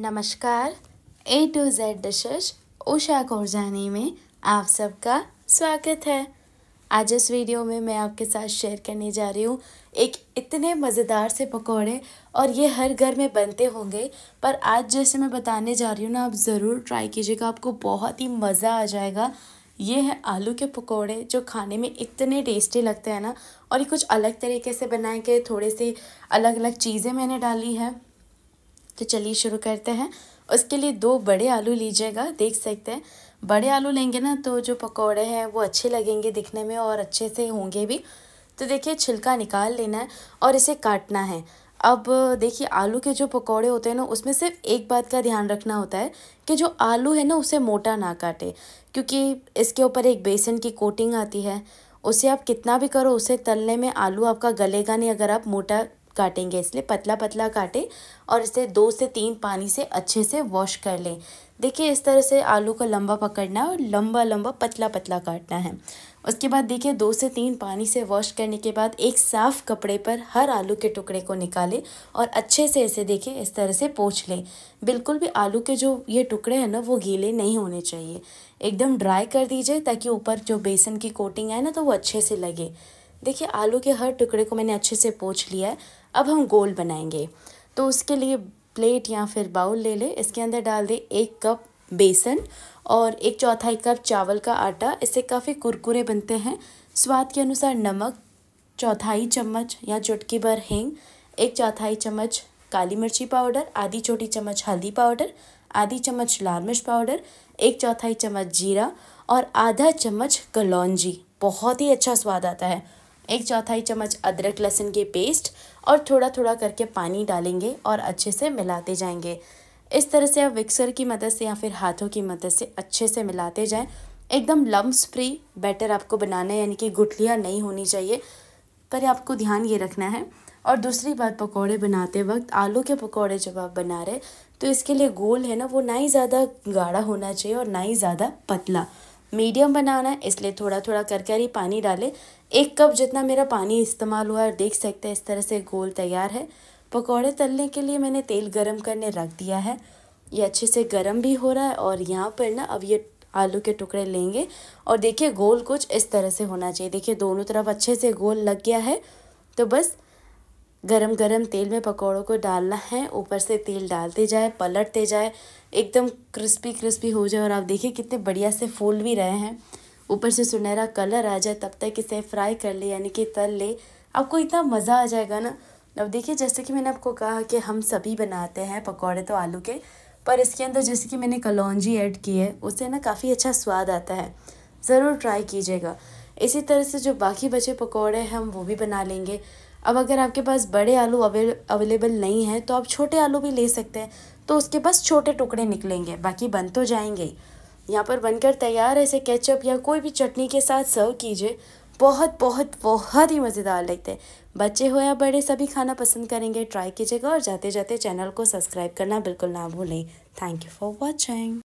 नमस्कार A to Z dishes Usha Korjani में आप सबका स्वागत है आज इस वीडियो में मैं आपके साथ शेयर करने जा रही हूँ एक इतने मज़ेदार से पकोड़े और ये हर घर में बनते होंगे पर आज जैसे मैं बताने जा रही हूँ ना आप ज़रूर ट्राई कीजिएगा आपको बहुत ही मज़ा आ जाएगा ये है आलू के पकोड़े जो खाने में इतने टेस्टी लगते हैं ना और ये कुछ अलग तरीके से बनाए गए थोड़े से अलग अलग चीज़ें मैंने डाली है तो चलिए शुरू करते हैं उसके लिए दो बड़े आलू लीजिएगा देख सकते हैं बड़े आलू लेंगे ना तो जो पकौड़े हैं वो अच्छे लगेंगे दिखने में और अच्छे से होंगे भी तो देखिए छिलका निकाल लेना है और इसे काटना है अब देखिए आलू के जो पकोड़े होते हैं ना उसमें सिर्फ एक बात का ध्यान रखना होता है कि जो आलू है ना उसे मोटा ना काटे क्योंकि इसके ऊपर एक बेसन की कोटिंग आती है उसे आप कितना भी करो उसे तलने में आलू आपका गलेगा नहीं अगर आप मोटा काटेंगे इसलिए पतला पतला काटें और इसे दो से तीन पानी से अच्छे से वॉश कर लें देखिए इस तरह से आलू को लंबा पकड़ना है और लंबा लंबा पतला पतला काटना है उसके बाद देखिए दो से तीन पानी से वॉश करने के बाद एक साफ़ कपड़े पर हर आलू के टुकड़े को निकालें और अच्छे से इसे देखिए इस तरह से पोछ लें बिल्कुल भी आलू के जो ये टुकड़े हैं ना वो गीले नहीं होने चाहिए एकदम ड्राई कर दीजिए ताकि ऊपर जो बेसन की कोटिंग है ना तो वो अच्छे से लगे देखिए आलू के हर टुकड़े को मैंने अच्छे से पोछ लिया है अब हम गोल बनाएंगे तो उसके लिए प्लेट या फिर बाउल ले ले इसके अंदर डाल दे एक कप बेसन और एक चौथाई कप चावल का आटा इससे काफ़ी कुरकुरे बनते हैं स्वाद के अनुसार नमक चौथाई चम्मच या चुटकी भर हींग एक चौथाई चम्मच काली मिर्ची पाउडर आधी छोटी चम्मच हल्दी पाउडर आधी चम्मच लाल मिर्च पाउडर एक चौथाई चम्मच जीरा और आधा चम्मच कलौंजी बहुत ही अच्छा स्वाद आता है एक चौथाई चम्मच अदरक लहसुन के पेस्ट और थोड़ा थोड़ा करके पानी डालेंगे और अच्छे से मिलाते जाएंगे इस तरह से आप मिक्सर की मदद से या फिर हाथों की मदद से अच्छे से मिलाते जाएं एकदम लम्ब फ्री बैटर आपको बनाना है यानी कि गुठलियाँ नहीं होनी चाहिए पर आपको ध्यान ये रखना है और दूसरी बात पकौड़े बनाते वक्त आलू के पकौड़े जब आप बना रहे तो इसके लिए गोल है ना वो ना ही ज़्यादा गाढ़ा होना चाहिए और ना ही ज़्यादा पतला मीडियम बनाना है इसलिए थोड़ा थोड़ा कर कर ही पानी डालें एक कप जितना मेरा पानी इस्तेमाल हुआ है देख सकते हैं इस तरह से गोल तैयार है पकौड़े तलने के लिए मैंने तेल गरम करने रख दिया है ये अच्छे से गरम भी हो रहा है और यहाँ पर ना अब ये आलू के टुकड़े लेंगे और देखिए गोल कुछ इस तरह से होना चाहिए देखिए दोनों तरफ अच्छे से गोल लग गया है तो बस गरम गरम तेल में पकौड़ों को डालना है ऊपर से तेल डालते जाए पलटते जाए एकदम क्रिस्पी क्रिस्पी हो जाए और आप देखिए कितने बढ़िया से फूल भी रहे हैं ऊपर से सुनहरा कलर आ जाए तब तक इसे फ्राई कर ले यानी कि तल ले आपको इतना मज़ा आ जाएगा ना अब देखिए जैसे कि मैंने आपको कहा कि हम सभी बनाते हैं पकौड़े तो आलू के पर इसके अंदर जैसे कि मैंने कलौजी ऐड की है उससे ना काफ़ी अच्छा स्वाद आता है ज़रूर ट्राई कीजिएगा इसी तरह से जो बाकी बचे पकौड़े हैं हम वो भी बना लेंगे अब अगर आपके पास बड़े आलू अवेल अवेलेबल नहीं हैं तो आप छोटे आलू भी ले सकते हैं तो उसके पास छोटे टुकड़े निकलेंगे बाकी बन तो जाएंगे यहाँ पर बनकर तैयार ऐसे केचप या कोई भी चटनी के साथ सर्व कीजिए बहुत बहुत बहुत ही मज़ेदार लगते हैं बच्चे हो या बड़े सभी खाना पसंद करेंगे ट्राई कीजिएगा और जाते जाते चैनल को सब्सक्राइब करना बिल्कुल ना भूलें थैंक यू फॉर वॉचिंग